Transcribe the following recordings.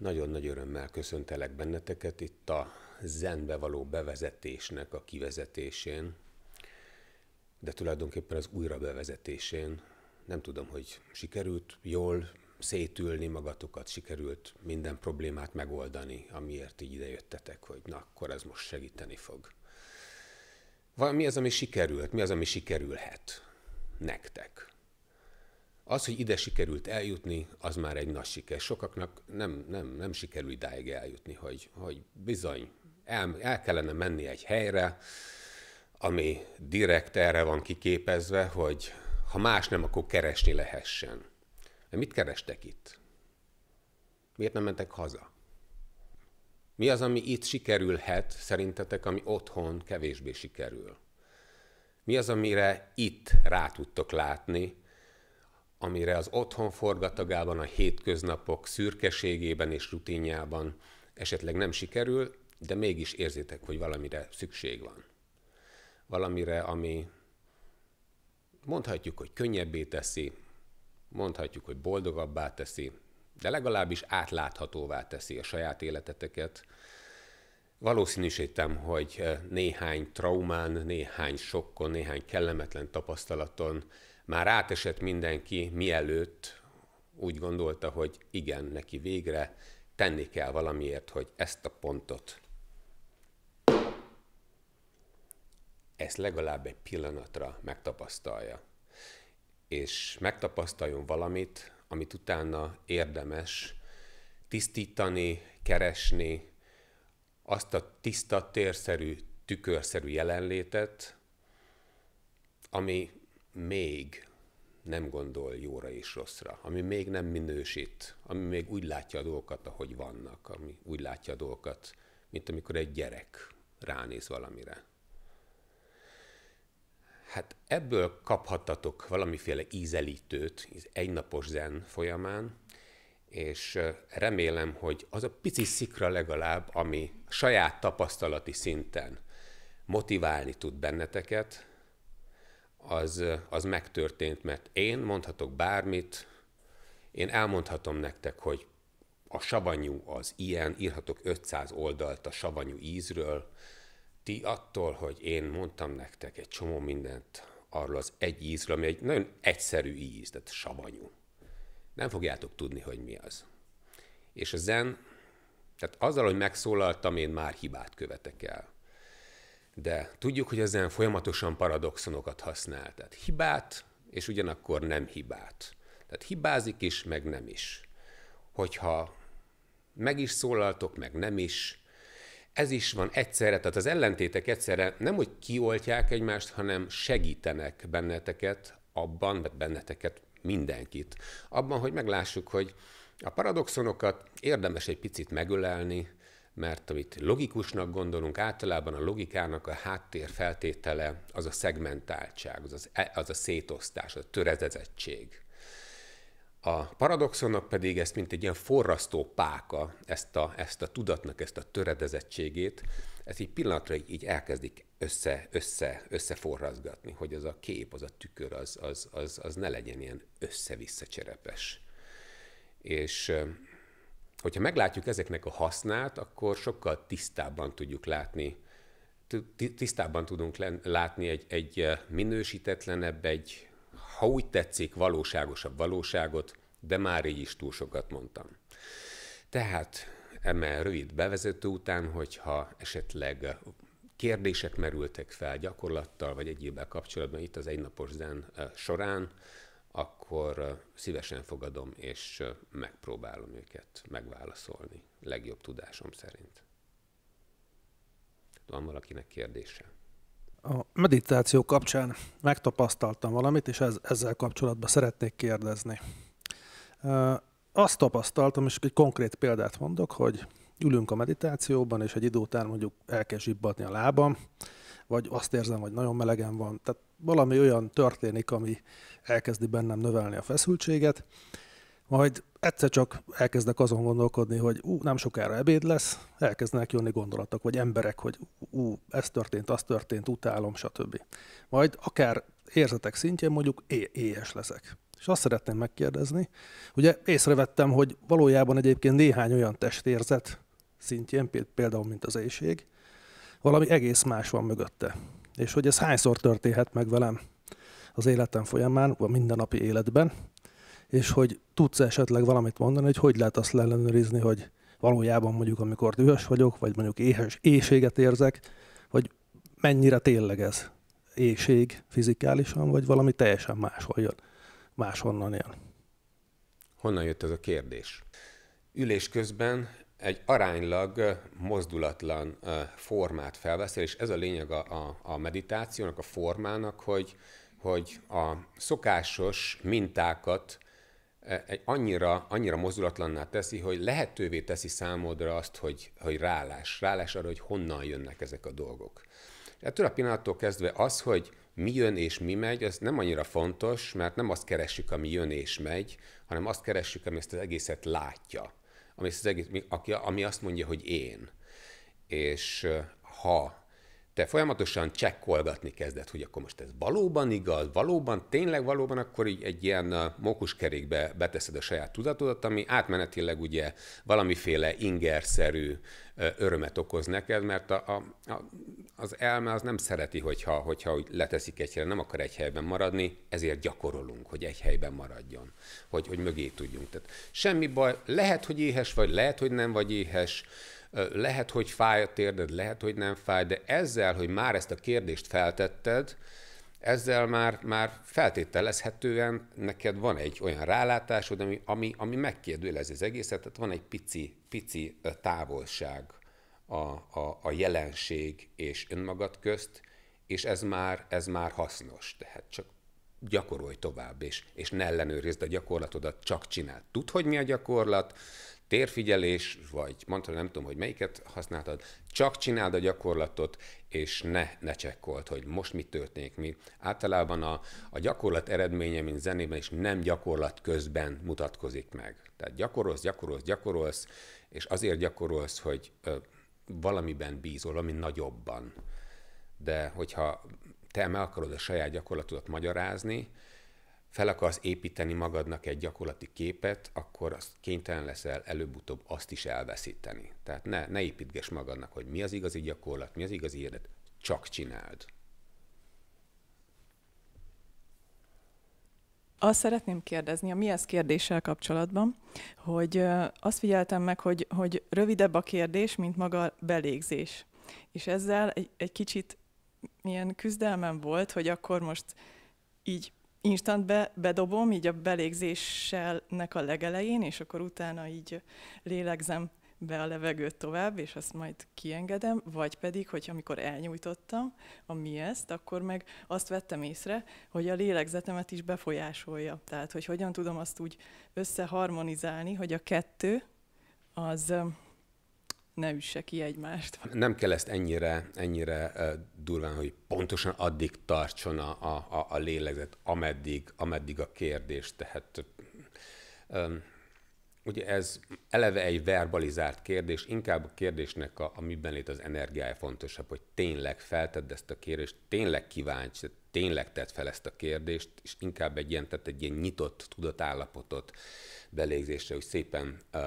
Nagyon nagy örömmel köszöntelek benneteket itt a zenbe való bevezetésnek a kivezetésén, de tulajdonképpen az újra bevezetésén. Nem tudom, hogy sikerült jól szétülni magatokat, sikerült minden problémát megoldani, amiért így idejöttetek, hogy na, akkor ez most segíteni fog. Mi az, ami sikerült? Mi az, ami sikerülhet nektek? Az, hogy ide sikerült eljutni, az már egy nagy siker. Sokaknak nem, nem, nem sikerül idáig eljutni, hogy, hogy bizony, el, el kellene menni egy helyre, ami direkt erre van kiképezve, hogy ha más nem, akkor keresni lehessen. De mit kerestek itt? Miért nem mentek haza? Mi az, ami itt sikerülhet, szerintetek, ami otthon kevésbé sikerül? Mi az, amire itt rá tudtok látni, amire az otthon forgatagában, a hétköznapok szürkeségében és rutinjában esetleg nem sikerül, de mégis érzitek, hogy valamire szükség van. Valamire, ami mondhatjuk, hogy könnyebbé teszi, mondhatjuk, hogy boldogabbá teszi, de legalábbis átláthatóvá teszi a saját életeteket. Valószínűsítem, hogy eh, néhány traumán, néhány sokkon, néhány kellemetlen tapasztalaton már átesett mindenki, mielőtt úgy gondolta, hogy igen, neki végre tenni kell valamiért, hogy ezt a pontot, ezt legalább egy pillanatra megtapasztalja. És megtapasztaljon valamit, amit utána érdemes tisztítani, keresni, azt a tiszta, térszerű, tükörszerű jelenlétet, ami még nem gondol jóra és rosszra, ami még nem minősít, ami még úgy látja a dolgokat, ahogy vannak, ami úgy látja a dolgokat, mint amikor egy gyerek ránéz valamire. Hát ebből kaphattatok valamiféle ízelítőt egy napos zen folyamán, és remélem, hogy az a pici szikra legalább, ami saját tapasztalati szinten motiválni tud benneteket, az, az megtörtént, mert én mondhatok bármit, én elmondhatom nektek, hogy a savanyú az ilyen, írhatok 500 oldalt a savanyú ízről, ti attól, hogy én mondtam nektek egy csomó mindent arról az egy ízről, ami egy nagyon egyszerű íz, tehát savanyú. Nem fogjátok tudni, hogy mi az. És a zen, tehát azzal, hogy megszólaltam, én már hibát követek el de tudjuk, hogy ezen folyamatosan paradoxonokat használ. Tehát hibát, és ugyanakkor nem hibát. Tehát hibázik is, meg nem is. Hogyha meg is szólaltok, meg nem is, ez is van egyszerre, tehát az ellentétek egyszerre nem, hogy kioltják egymást, hanem segítenek benneteket abban, mert benneteket mindenkit, abban, hogy meglássuk, hogy a paradoxonokat érdemes egy picit megölelni, mert amit logikusnak gondolunk, általában a logikának a háttér feltétele az a szegmentáltság, az, az, e, az a szétosztás, az a törezezettség. A paradoxonnak pedig ezt, mint egy ilyen forrasztó páka, ezt a, ezt a tudatnak, ezt a töredezettségét, ez így pillanatra így elkezdik össze, össze, összeforrazgatni, hogy az a kép, az a tükör, az, az, az, az ne legyen ilyen össze-vissza cserepes. És hogyha meglátjuk ezeknek a hasznát, akkor sokkal tisztábban tudjuk látni, tisztábban tudunk látni egy, egy eh, minősítetlenebb, egy, ha úgy tetszik, valóságosabb valóságot, de már így is túl sokat mondtam. Tehát emel rövid bevezető után, hogyha esetleg eh, kérdések merültek fel gyakorlattal vagy egyébben kapcsolatban itt az egynapos zen eh, során, akkor szívesen fogadom, és megpróbálom őket megválaszolni legjobb tudásom szerint. Van valakinek kérdése? A meditáció kapcsán megtapasztaltam valamit, és ez, ezzel kapcsolatban szeretnék kérdezni. Azt tapasztaltam, és egy konkrét példát mondok, hogy ülünk a meditációban, és egy idő után mondjuk el kell a lábam, vagy azt érzem, hogy nagyon melegen van, tehát valami olyan történik, ami elkezdi bennem növelni a feszültséget, majd egyszer csak elkezdek azon gondolkodni, hogy ú, nem sokára ebéd lesz, elkezdenek jönni gondolatok, vagy emberek, hogy ú, ez történt, az történt, utálom, stb. Majd akár érzetek szintjén mondjuk é- éhes leszek. És azt szeretném megkérdezni, ugye észrevettem, hogy valójában egyébként néhány olyan testérzet szintjén, például mint az éjség, valami egész más van mögötte és hogy ez hányszor történhet meg velem az életem folyamán, vagy mindennapi életben, és hogy tudsz esetleg valamit mondani, hogy hogy lehet azt ellenőrizni, hogy valójában mondjuk, amikor dühös vagyok, vagy mondjuk éhes, éhséget érzek, hogy mennyire tényleg ez éhség fizikálisan, vagy valami teljesen máshol jön, máshonnan jön. Honnan jött ez a kérdés? Ülés közben egy aránylag mozdulatlan formát felveszel, és ez a lényeg a, a, a meditációnak, a formának, hogy, hogy a szokásos mintákat egy annyira, annyira mozdulatlanná teszi, hogy lehetővé teszi számodra azt, hogy, hogy rálás, rálás arra, hogy honnan jönnek ezek a dolgok. Ettől a pillanattól kezdve az, hogy mi jön és mi megy, az nem annyira fontos, mert nem azt keressük, ami jön és megy, hanem azt keressük, ami ezt az egészet látja ami, az egész, ami azt mondja, hogy én. És ha te folyamatosan csekkolgatni kezdett, hogy akkor most ez valóban igaz, valóban, tényleg valóban, akkor így egy ilyen mókuskerékbe beteszed a saját tudatodat, ami átmenetileg ugye valamiféle ingerszerű örömet okoz neked, mert a, a, a, az elme az nem szereti, hogyha, hogyha úgy leteszik egy helyre, nem akar egy helyben maradni, ezért gyakorolunk, hogy egy helyben maradjon, hogy, hogy mögé tudjunk. Tehát semmi baj, lehet, hogy éhes vagy, lehet, hogy nem vagy éhes, lehet, hogy fáj a térded, lehet, hogy nem fáj, de ezzel, hogy már ezt a kérdést feltetted, ezzel már, már feltételezhetően neked van egy olyan rálátásod, ami, ami, ami megkérdőlezi az egészet, tehát van egy pici, pici távolság a, a, a jelenség és önmagad közt, és ez már, ez már hasznos, tehát csak gyakorolj tovább, és, és ne ellenőrizd a gyakorlatodat, csak csináld. Tudd, hogy mi a gyakorlat, térfigyelés, vagy mantra, nem tudom, hogy melyiket használtad, csak csináld a gyakorlatot, és ne, ne csekkolt, hogy most mi történik, mi. Általában a, a gyakorlat eredménye, mint zenében is nem gyakorlat közben mutatkozik meg. Tehát gyakorolsz, gyakorolsz, gyakorolsz, és azért gyakorolsz, hogy ö, valamiben bízol, valami nagyobban. De hogyha te meg akarod a saját gyakorlatodat magyarázni, fel akarsz építeni magadnak egy gyakorlati képet, akkor azt kénytelen leszel előbb-utóbb azt is elveszíteni. Tehát ne, ne építges magadnak, hogy mi az igazi gyakorlat, mi az igazi élet, csak csináld. Azt szeretném kérdezni, a mi ez kérdéssel kapcsolatban, hogy azt figyeltem meg, hogy, hogy rövidebb a kérdés, mint maga a belégzés. És ezzel egy, egy kicsit milyen küzdelmem volt, hogy akkor most így be, bedobom, így a nek a legelején, és akkor utána így lélegzem be a levegőt tovább, és azt majd kiengedem, vagy pedig, hogy amikor elnyújtottam a mi ezt, akkor meg azt vettem észre, hogy a lélegzetemet is befolyásolja. Tehát, hogy hogyan tudom azt úgy összeharmonizálni, hogy a kettő az ne üsse ki egymást. Nem kell ezt ennyire, ennyire durván, hogy pontosan addig tartson a, a, a lélegzet, ameddig, ameddig a kérdés. Tehát um, ugye ez eleve egy verbalizált kérdés, inkább a kérdésnek a, a miben lét az energiája fontosabb, hogy tényleg feltedd ezt a kérdést, tényleg kíváncsi, tényleg tedd fel ezt a kérdést, és inkább egy ilyen, tehát egy ilyen nyitott tudatállapotot belégzésre, hogy szépen uh,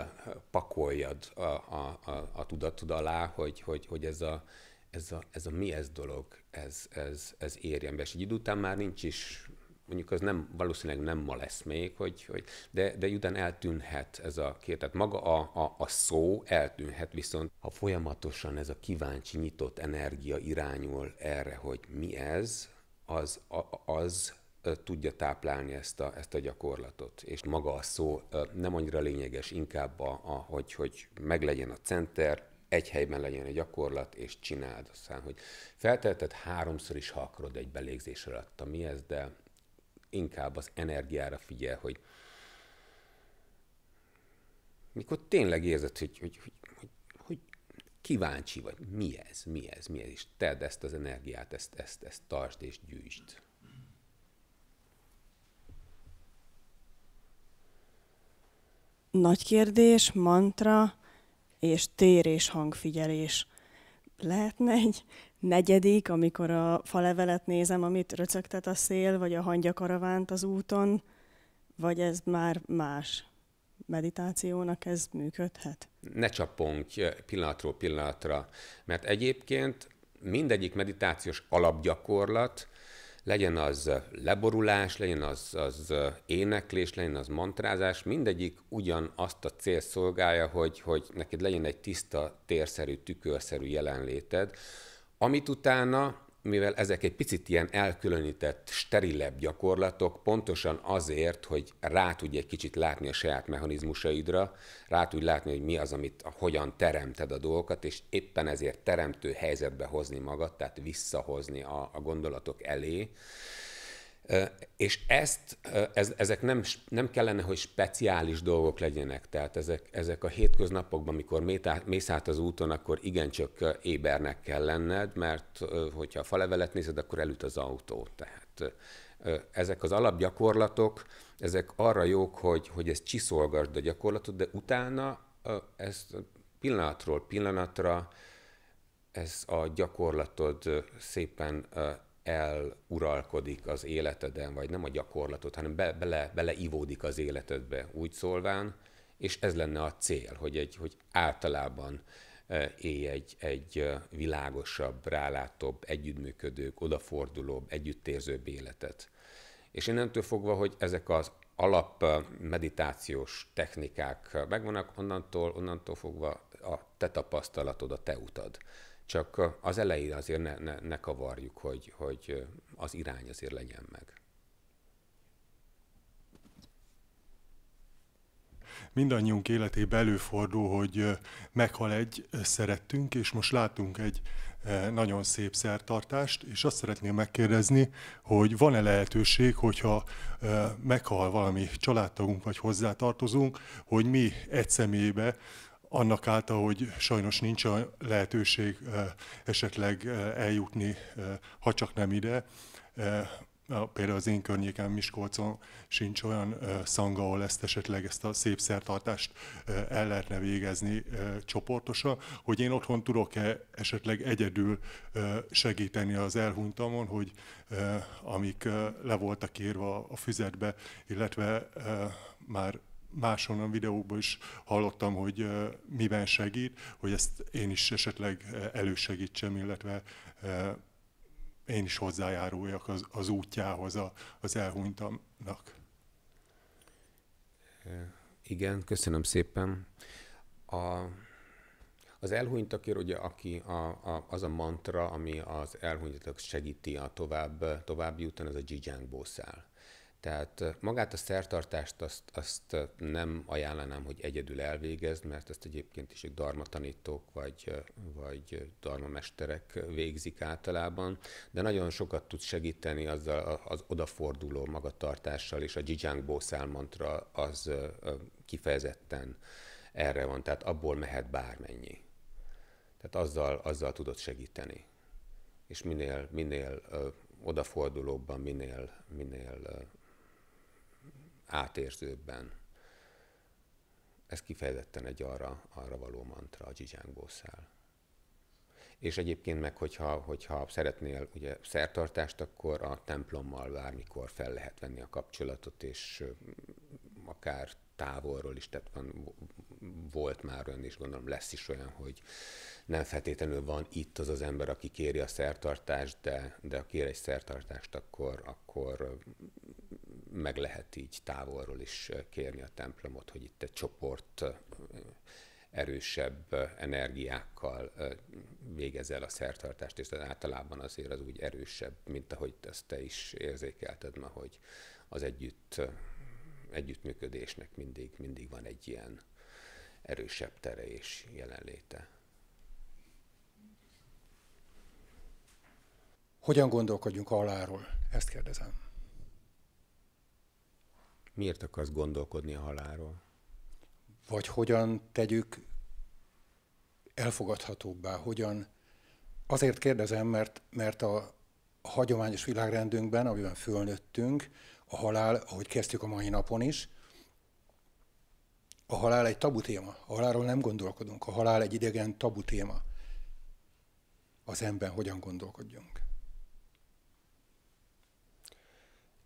pakoljad a, a, a, a tudatod alá, hogy, hogy, hogy ez a, ez a, ez a mi ez dolog, ez, ez, ez érjen be. És egy idő után már nincs is mondjuk az nem, valószínűleg nem ma lesz még, hogy, hogy de, de után eltűnhet ez a kér, tehát maga a, a, a szó eltűnhet, viszont ha folyamatosan ez a kíváncsi, nyitott energia irányul erre, hogy mi ez, az, a, az tudja táplálni ezt a, ezt a gyakorlatot. És maga a szó nem annyira lényeges, inkább a, a hogy, hogy meglegyen a center, egy helyben legyen a gyakorlat, és csináld. Aztán, hogy feltelted háromszor is, ha akarod egy belégzés alatt, mi ez, de inkább az energiára figyel, hogy mikor tényleg érzed, hogy, hogy, hogy, hogy, hogy kíváncsi vagy, mi ez, mi ez, mi ez, és tedd ezt az energiát, ezt, ezt, ezt tartsd és gyűjtsd. Nagy kérdés, mantra és térés hangfigyelés. Lehetne egy negyedik, amikor a falevelet nézem, amit röcögtet a szél, vagy a hangya karavánt az úton, vagy ez már más meditációnak ez működhet? Ne csapongj eh, pillanatról pillanatra, mert egyébként mindegyik meditációs alapgyakorlat, legyen az eh, leborulás, legyen az, az eh, éneklés, legyen az mantrázás, mindegyik ugyanazt a cél szolgálja, hogy, hogy neked legyen egy tiszta, térszerű, tükörszerű jelenléted, amit utána, mivel ezek egy picit ilyen elkülönített, sterilebb gyakorlatok, pontosan azért, hogy rá tudj egy kicsit látni a saját mechanizmusaidra, rá tudj látni, hogy mi az, amit hogyan teremted a dolgokat, és éppen ezért teremtő helyzetbe hozni magad, tehát visszahozni a, a gondolatok elé, és ezt, ez, ezek nem, nem kellene, hogy speciális dolgok legyenek. Tehát ezek, ezek a hétköznapokban, amikor mész át az úton, akkor igencsak ébernek kell lenned, mert hogyha a falevelet nézed, akkor elüt az autó. Tehát ezek az alapgyakorlatok, ezek arra jók, hogy, hogy ez csiszolgasd a gyakorlatot, de utána ezt pillanatról pillanatra ez a gyakorlatod szépen eluralkodik az életeden, vagy nem a gyakorlatot, hanem be, bele, beleivódik az életedbe, úgy szólván, és ez lenne a cél, hogy, egy, hogy általában e, élj egy, egy e, világosabb, rálátóbb, együttműködőbb, odafordulóbb, együttérzőbb életet. És innentől fogva, hogy ezek az alap e, meditációs technikák megvannak, onnantól, onnantól fogva a te tapasztalatod, a te utad csak az elején azért ne, ne, ne kavarjuk, hogy, hogy az irány azért legyen meg. mindannyiunk életében előfordul, hogy meghal egy szerettünk, és most látunk egy nagyon szép szertartást, és azt szeretném megkérdezni, hogy van-e lehetőség, hogyha meghal valami családtagunk vagy hozzátartozunk, hogy mi egy személybe annak által, hogy sajnos nincs a lehetőség eh, esetleg eh, eljutni, eh, ha csak nem ide. Például az én környéken Miskolcon sincs olyan szanga, ahol ezt esetleg ezt a szép szertartást el lehetne végezni csoportosan, hogy én otthon tudok-e esetleg egyedül segíteni az elhuntamon, hogy amik le voltak írva a füzetbe, illetve már máshonnan videókban is hallottam, hogy miben segít, hogy ezt én is esetleg elősegítsem, illetve én is hozzájáruljak az, az útjához a, az elhunytamnak. Igen, köszönöm szépen. A, az elhunytakért ugye aki a, a, az a mantra, ami az elhunytak segíti a tovább, további jutani, az a Jijang Bószál. Tehát magát a szertartást azt, azt nem ajánlanám, hogy egyedül elvégezd, mert ezt egyébként is egy darma tanítók vagy, vagy darma mesterek végzik általában, de nagyon sokat tud segíteni azzal az odaforduló magatartással, és a Jijang Bószál mantra az kifejezetten erre van, tehát abból mehet bármennyi. Tehát azzal, azzal tudod segíteni. És minél, minél odafordulóbban, minél, minél átérzőbben. Ez kifejezetten egy arra, arra való mantra a Zsizsánk Bószál. És egyébként meg, hogyha, hogyha szeretnél ugye szertartást, akkor a templommal bármikor fel lehet venni a kapcsolatot, és akár távolról is, tehát van, volt már olyan, és gondolom lesz is olyan, hogy nem feltétlenül van itt az az ember, aki kéri a szertartást, de, de ha kér egy szertartást, akkor, akkor meg lehet így távolról is kérni a templomot, hogy itt egy csoport erősebb energiákkal végez el a szertartást, és általában azért az úgy erősebb, mint ahogy ezt te is érzékelted ma, hogy az együtt, együttműködésnek mindig, mindig van egy ilyen erősebb tere és jelenléte. Hogyan gondolkodjunk aláról? Ezt kérdezem miért akarsz gondolkodni a halálról? Vagy hogyan tegyük elfogadhatóbbá, hogyan... Azért kérdezem, mert, mert a hagyományos világrendünkben, amiben fölnőttünk, a halál, ahogy kezdtük a mai napon is, a halál egy tabu téma. A halálról nem gondolkodunk. A halál egy idegen tabu téma. Az ember hogyan gondolkodjunk?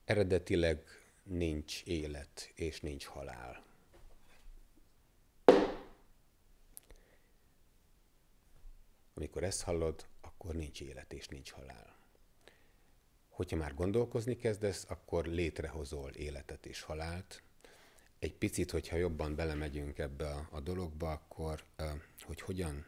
Eredetileg nincs élet és nincs halál. Amikor ezt hallod, akkor nincs élet és nincs halál. Hogyha már gondolkozni kezdesz, akkor létrehozol életet és halált. Egy picit, hogyha jobban belemegyünk ebbe a, a dologba, akkor hogy hogyan?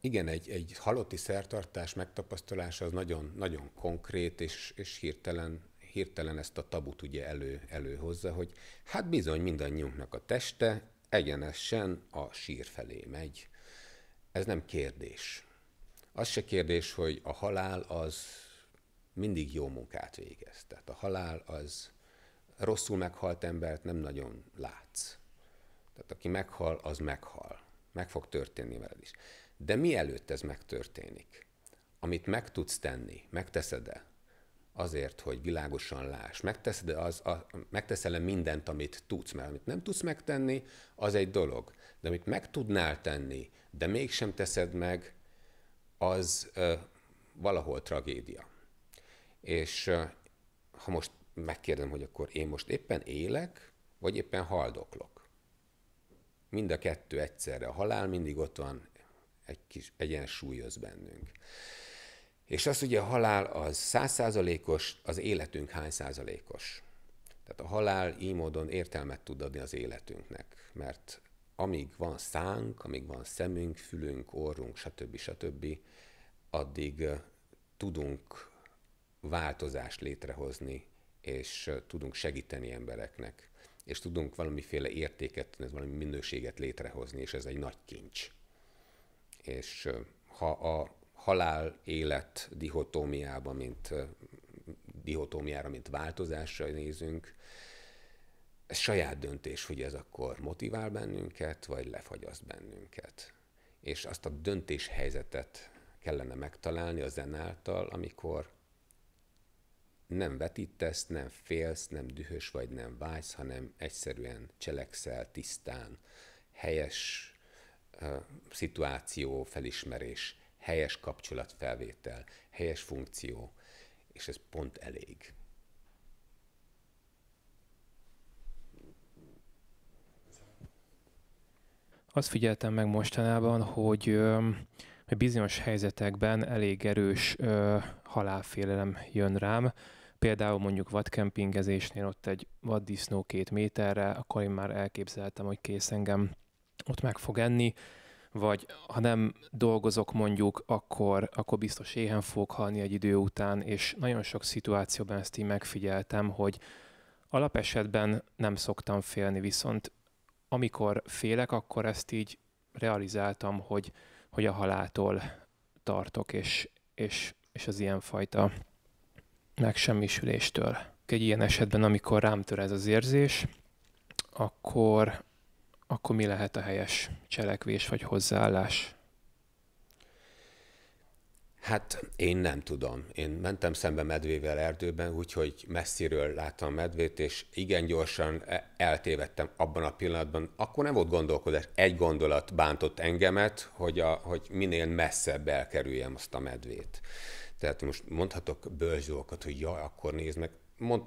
Igen, egy, egy halotti szertartás megtapasztalása az nagyon, nagyon konkrét és, és hirtelen hirtelen ezt a tabut ugye elő, előhozza, hogy hát bizony mindannyiunknak a teste egyenesen a sír felé megy. Ez nem kérdés. Az se kérdés, hogy a halál az mindig jó munkát végez. Tehát a halál az rosszul meghalt embert nem nagyon látsz. Tehát aki meghal, az meghal. Meg fog történni veled is. De mielőtt ez megtörténik, amit meg tudsz tenni, megteszed-e, azért, hogy világosan láss, Megteszed az, a, megteszel-e mindent, amit tudsz, mert amit nem tudsz megtenni, az egy dolog. De amit meg tudnál tenni, de mégsem teszed meg, az ö, valahol tragédia. És ö, ha most megkérdem, hogy akkor én most éppen élek, vagy éppen haldoklok. Mind a kettő egyszerre. A halál mindig ott van, egy kis egyensúlyoz bennünk. És azt ugye a halál az százszázalékos, az életünk hány százalékos. Tehát a halál így módon értelmet tud adni az életünknek, mert amíg van szánk, amíg van szemünk, fülünk, orrunk, stb. stb., addig tudunk változást létrehozni, és tudunk segíteni embereknek, és tudunk valamiféle értéket, valami minőséget létrehozni, és ez egy nagy kincs. És ha a halál-élet dihotómiába, mint dihotómiára, mint változásra nézünk, ez saját döntés, hogy ez akkor motivál bennünket, vagy lefagyaszt bennünket. És azt a döntéshelyzetet kellene megtalálni a által, amikor nem vetítesz, nem félsz, nem dühös vagy, nem vágysz, hanem egyszerűen cselekszel tisztán, helyes uh, szituáció, felismerés helyes kapcsolatfelvétel, helyes funkció, és ez pont elég. Azt figyeltem meg mostanában, hogy bizonyos helyzetekben elég erős halálfélelem jön rám, Például mondjuk vadkempingezésnél ott egy vaddisznó két méterre, akkor én már elképzeltem, hogy kész engem ott meg fog enni vagy ha nem dolgozok mondjuk, akkor, akkor biztos éhen fogok halni egy idő után, és nagyon sok szituációban ezt így megfigyeltem, hogy alapesetben nem szoktam félni, viszont amikor félek, akkor ezt így realizáltam, hogy, hogy a halától tartok, és, és, és az ilyenfajta megsemmisüléstől. Egy ilyen esetben, amikor rám tör ez az érzés, akkor akkor mi lehet a helyes cselekvés vagy hozzáállás? Hát én nem tudom. Én mentem szembe medvével erdőben, úgyhogy messziről láttam a medvét, és igen gyorsan e- eltévedtem abban a pillanatban. Akkor nem volt gondolkodás. Egy gondolat bántott engemet, hogy, a, hogy minél messzebb elkerüljem azt a medvét. Tehát most mondhatok bölcs dolgokat, hogy jaj, akkor nézd meg. Mond,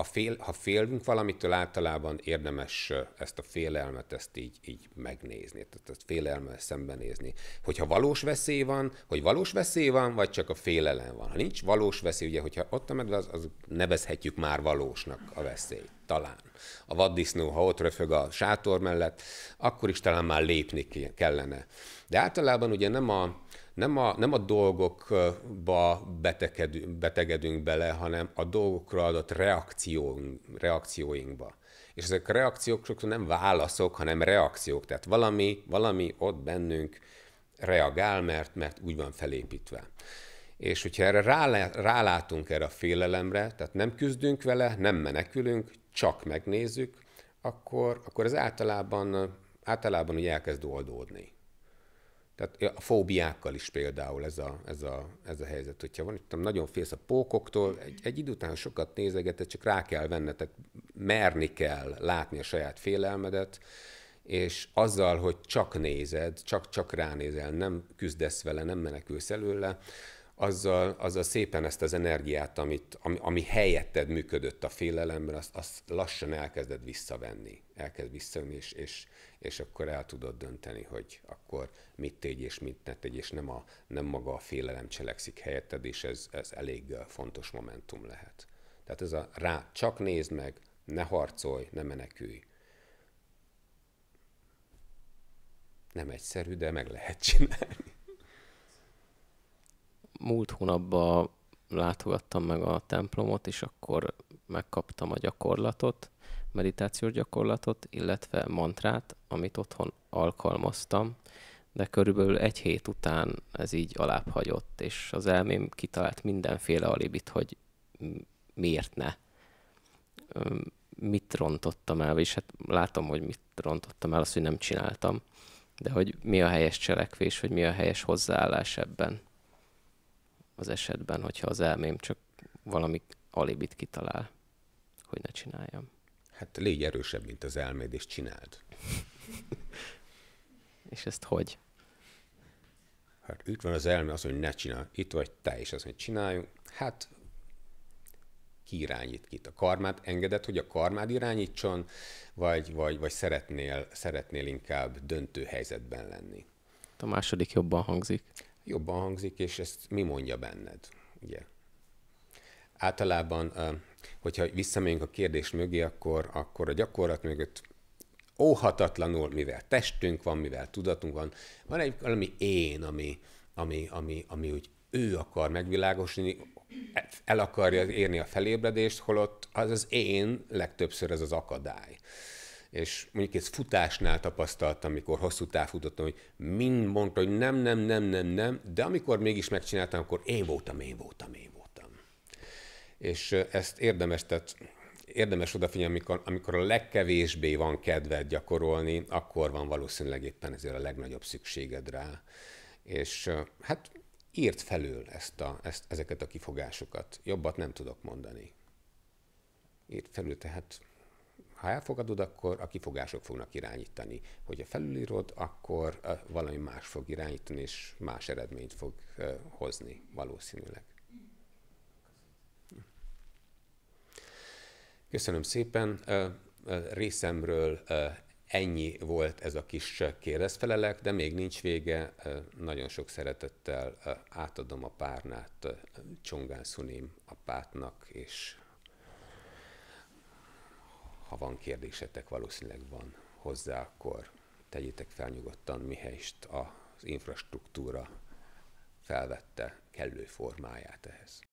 a fél, ha félünk valamitől, általában érdemes ezt a félelmet ezt így, így megnézni, tehát ezt félelmet szembenézni. Hogyha valós veszély van, hogy valós veszély van, vagy csak a félelem van. Ha nincs valós veszély, ugye, hogyha ott a medve, az, az nevezhetjük már valósnak a veszélyt, talán. A vaddisznó, ha ott röfög a sátor mellett, akkor is talán már lépni kellene. De általában ugye nem a, nem a, nem a dolgokba betegedünk, betegedünk bele, hanem a dolgokra adott reakcióink, reakcióinkba. És ezek a reakciók sokszor nem válaszok, hanem reakciók. Tehát valami, valami ott bennünk reagál, mert, mert úgy van felépítve. És hogyha erre rá, rálátunk erre a félelemre, tehát nem küzdünk vele, nem menekülünk, csak megnézzük, akkor, akkor ez általában, általában ugye elkezd oldódni. Tehát a fóbiákkal is például ez a, ez a, ez a helyzet, hogyha van, tudom, nagyon félsz a pókoktól, egy, egy idő után sokat nézegeted, csak rá kell vennetek, merni kell látni a saját félelmedet, és azzal, hogy csak nézed, csak-csak ránézel, nem küzdesz vele, nem menekülsz előle, azzal, azzal szépen ezt az energiát, amit, ami, ami helyetted működött a félelemben, azt, azt lassan elkezded visszavenni. Elkezd visszavenni, és, és, és akkor el tudod dönteni, hogy akkor mit tégy és mit ne tégy, és nem, a, nem maga a félelem cselekszik helyetted, és ez, ez elég fontos momentum lehet. Tehát ez a rá, csak nézd meg, ne harcolj, ne menekülj. Nem egyszerű, de meg lehet csinálni múlt hónapban látogattam meg a templomot, és akkor megkaptam a gyakorlatot, meditációs gyakorlatot, illetve mantrát, amit otthon alkalmaztam, de körülbelül egy hét után ez így alább hagyott, és az elmém kitalált mindenféle alibit, hogy miért ne. Mit rontottam el, és hát látom, hogy mit rontottam el, azt, hogy nem csináltam, de hogy mi a helyes cselekvés, hogy mi a helyes hozzáállás ebben az esetben, hogyha az elmém csak valami alibit kitalál, hogy ne csináljam. Hát légy erősebb, mint az elméd, és csináld. és ezt hogy? Hát itt van az elme, az, hogy ne csinál. Itt vagy te, és az, hogy csináljunk. Hát ki irányít kit? A karmát engedett, hogy a karmád irányítson, vagy, vagy, vagy szeretnél, szeretnél inkább döntő helyzetben lenni? A második jobban hangzik jobban hangzik, és ezt mi mondja benned, ugye? Általában, hogyha visszamegyünk a kérdés mögé, akkor, akkor a gyakorlat mögött óhatatlanul, mivel testünk van, mivel tudatunk van, van egy valami én, ami, ami, ami, ami úgy ő akar megvilágosítani, el akarja érni a felébredést, holott az az én legtöbbször ez az akadály és mondjuk ez futásnál tapasztaltam, amikor hosszú táv futottam, hogy mind mondta, hogy nem, nem, nem, nem, nem, de amikor mégis megcsináltam, akkor én voltam, én voltam, én voltam. És ezt érdemes, tehát érdemes odafigyelni, amikor, amikor a legkevésbé van kedved gyakorolni, akkor van valószínűleg éppen ezért a legnagyobb szükséged rá. És hát írt felül ezt a, ezt, ezeket a kifogásokat. Jobbat nem tudok mondani. Írt felül, tehát ha elfogadod, akkor a kifogások fognak irányítani. Hogyha felülírod, akkor valami más fog irányítani, és más eredményt fog hozni valószínűleg. Köszönöm szépen. Részemről ennyi volt ez a kis kérdezfelelek, de még nincs vége. Nagyon sok szeretettel átadom a párnát Csongán Szunim apátnak, és ha van kérdésetek, valószínűleg van hozzá, akkor tegyétek fel nyugodtan, mihelyst az infrastruktúra felvette kellő formáját ehhez.